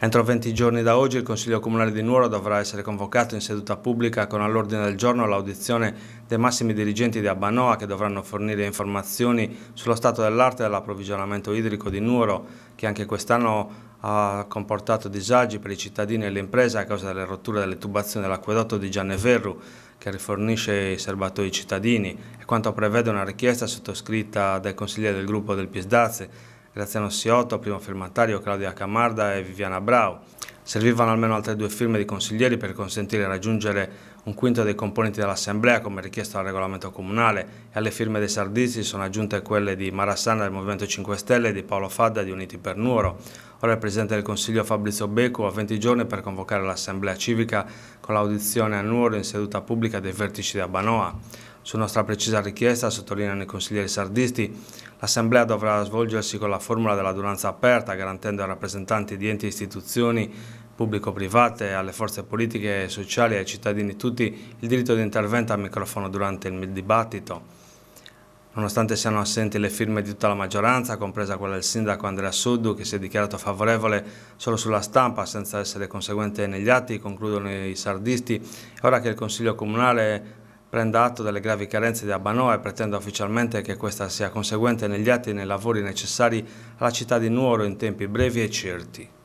Entro 20 giorni da oggi il Consiglio Comunale di Nuoro dovrà essere convocato in seduta pubblica con all'ordine del giorno l'audizione dei massimi dirigenti di Abbanoa che dovranno fornire informazioni sullo stato dell'arte dell'approvvigionamento idrico di Nuoro che anche quest'anno ha comportato disagi per i cittadini e le imprese a causa delle rotture delle tubazioni dell'acquedotto di Gianne Verru che rifornisce i serbatoi cittadini e quanto prevede una richiesta sottoscritta dai consiglieri del gruppo del Pisdazzi Graziano Siotto, primo firmatario, Claudia Camarda e Viviana Brau. Servivano almeno altre due firme di consiglieri per consentire di raggiungere un quinto dei componenti dell'Assemblea come richiesto dal regolamento comunale e alle firme dei sardisti sono aggiunte quelle di Marassana del Movimento 5 Stelle e di Paolo Fadda di Uniti per Nuoro. Ora il Presidente del Consiglio Fabrizio Becco ha 20 giorni per convocare l'Assemblea civica con l'audizione a Nuoro in seduta pubblica dei vertici di Abanoa. Su nostra precisa richiesta, sottolineano i consiglieri sardisti, l'Assemblea dovrà svolgersi con la formula dell'adunanza aperta, garantendo ai rappresentanti di enti e istituzioni pubblico-private, alle forze politiche e sociali e ai cittadini tutti il diritto di intervento a microfono durante il dibattito nonostante siano assenti le firme di tutta la maggioranza, compresa quella del sindaco Andrea Suddu, che si è dichiarato favorevole solo sulla stampa senza essere conseguente negli atti, concludono i sardisti. Ora che il Consiglio Comunale prenda atto delle gravi carenze di Abanoa e pretenda ufficialmente che questa sia conseguente negli atti e nei lavori necessari alla città di Nuoro in tempi brevi e certi.